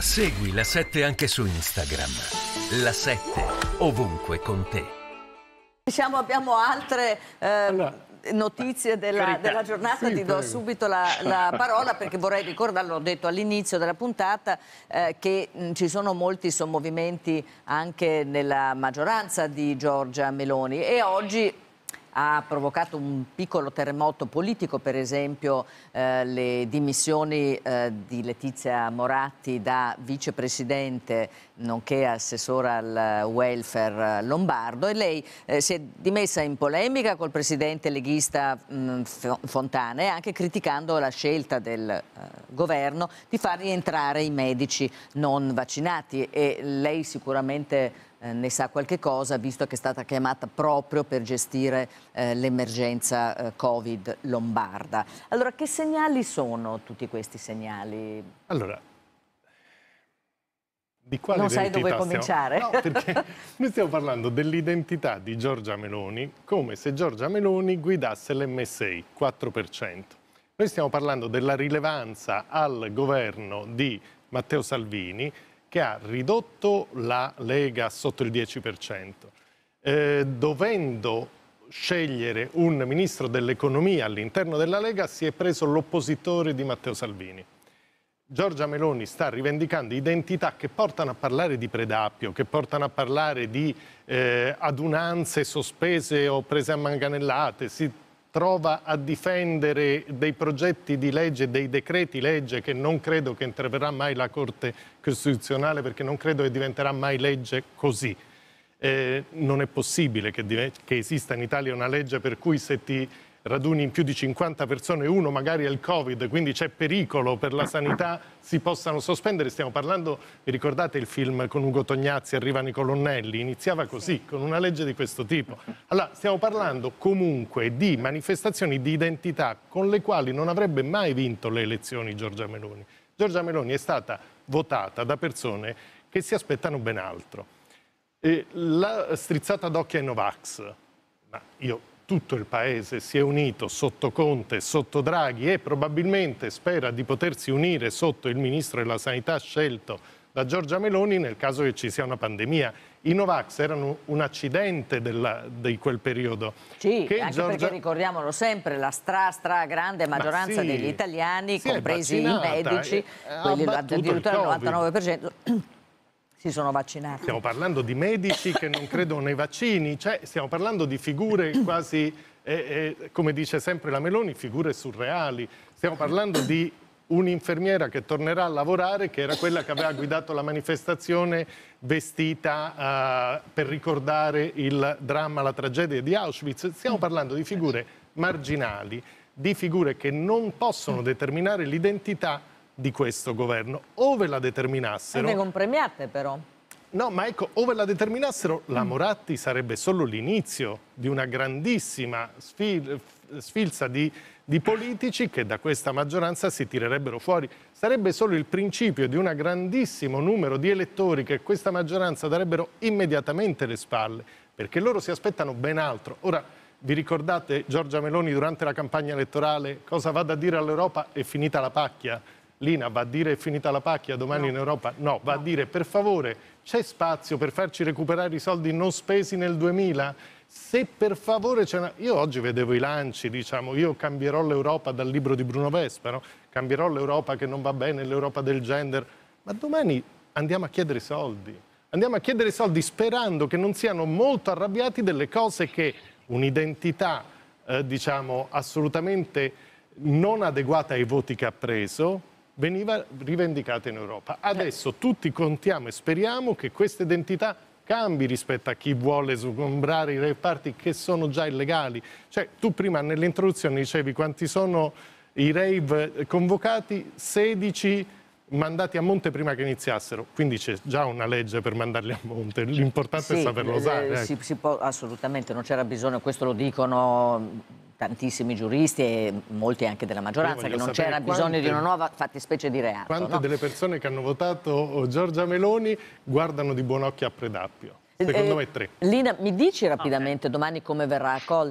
Segui la 7 anche su Instagram. La 7 ovunque con te. Diciamo abbiamo altre eh, allora, notizie della, della giornata, sì, ti do subito la, la, parola perché vorrei ricordarlo, ho detto all'inizio della puntata, eh, che mh, mm, ci sono molti sommovimenti anche nella maggioranza di Giorgia Meloni e oggi ha provocato un piccolo terremoto politico, per esempio eh, le dimissioni eh, di Letizia Moratti da vicepresidente nonché assessora al welfare eh, lombardo e lei eh, si è dimessa in polemica col presidente leghista mh, mm, Fontana e anche criticando la scelta del eh, governo di far rientrare i medici non vaccinati e lei sicuramente eh, ne sa qualche cosa, visto che è stata chiamata proprio per gestire eh, l'emergenza eh, Covid lombarda. Allora, che segnali sono tutti questi segnali? Allora, di quale non sai dove cominciare. No, perché noi stiamo parlando dell'identità di Giorgia Meloni come se Giorgia Meloni guidasse l'MSI 4%. Noi stiamo parlando della rilevanza al governo di Matteo Salvini che ha ridotto la Lega sotto il 10%, eh, dovendo scegliere un ministro dell'economia all'interno della Lega si è preso l'oppositore di Matteo Salvini. Giorgia Meloni sta rivendicando identità che portano a parlare di predappio, che portano a parlare di eh, adunanze sospese o prese a manganellate, si trova a difendere dei progetti di legge, dei decreti legge che non credo che interverrà mai la Corte Costituzionale perché non credo che diventerà mai legge così. Eh, non è possibile che, che esista in Italia una legge per cui se ti raduni in più di 50 persone, uno magari è il Covid, quindi c'è pericolo per la sanità, si possano sospendere. Stiamo parlando, vi ricordate il film con Ugo Tognazzi, Arrivano i colonnelli? Iniziava così, con una legge di questo tipo. Allora, stiamo parlando comunque di manifestazioni di identità con le quali non avrebbe mai vinto le elezioni Giorgia Meloni. Giorgia Meloni è stata votata da persone che si aspettano ben altro. E la strizzata d'occhio ai Novax, ma io tutto il Paese si è unito sotto Conte, sotto Draghi e probabilmente spera di potersi unire sotto il Ministro della Sanità scelto da Giorgia Meloni nel caso che ci sia una pandemia. I Novax erano un accidente della, di quel periodo. Sì, che anche Giorgia... perché ricordiamolo sempre, la stra, stra grande maggioranza Ma sì, degli italiani, compresi i medici, eh, quelli addirittura il 99%, si sono vaccinati. Stiamo parlando di medici che non credono nei vaccini, cioè stiamo parlando di figure quasi, eh, eh, come dice sempre la Meloni, figure surreali. Stiamo parlando di un'infermiera che tornerà a lavorare, che era quella che aveva guidato la manifestazione vestita uh, per ricordare il dramma, la tragedia di Auschwitz. Stiamo parlando di figure marginali, di figure che non possono determinare l'identità di questo governo. Ove la determinassero... E non premiate però. No, ma ecco, ove la determinassero, mm. la Moratti sarebbe solo l'inizio di una grandissima sfil sfilza di, di, politici che da questa maggioranza si tirerebbero fuori. Sarebbe solo il principio di un grandissimo numero di elettori che questa maggioranza darebbero immediatamente le spalle, perché loro si aspettano ben altro. Ora, vi ricordate Giorgia Meloni durante la campagna elettorale cosa vada a dire all'Europa è finita la pacchia? Lina va a dire è finita la pacchia domani no. in Europa? No, va no. a dire per favore c'è spazio per farci recuperare i soldi non spesi nel 2000? Se per favore c'è una... Io oggi vedevo i lanci, diciamo, io cambierò l'Europa dal libro di Bruno Vespa, no? cambierò l'Europa che non va bene, l'Europa del gender, ma domani andiamo a chiedere soldi. Andiamo a chiedere soldi sperando che non siano molto arrabbiati delle cose che un'identità, eh, diciamo, assolutamente non adeguata ai voti che ha preso, veniva rivendicata in Europa. Eh. Adesso tutti contiamo e speriamo che questa identità cambi rispetto a chi vuole sgombrare i reparti che sono già illegali. Cioè, tu prima nell'introduzione dicevi quanti sono i rave convocati, 16 mandati a monte prima che iniziassero, quindi c'è già una legge per mandarli a monte, l'importante sì, è saperlo usare. Eh, ecco. assolutamente, non c'era bisogno, questo lo dicono tantissimi giuristi e molti anche della maggioranza che non c'era quante, bisogno di una nuova fattispecie di reato. Quante no? delle persone che hanno votato oh, Giorgia Meloni guardano di buon occhio a Predappio? Eh, Secondo eh, me tre. Lina, mi dici rapidamente okay. domani come verrà accolta?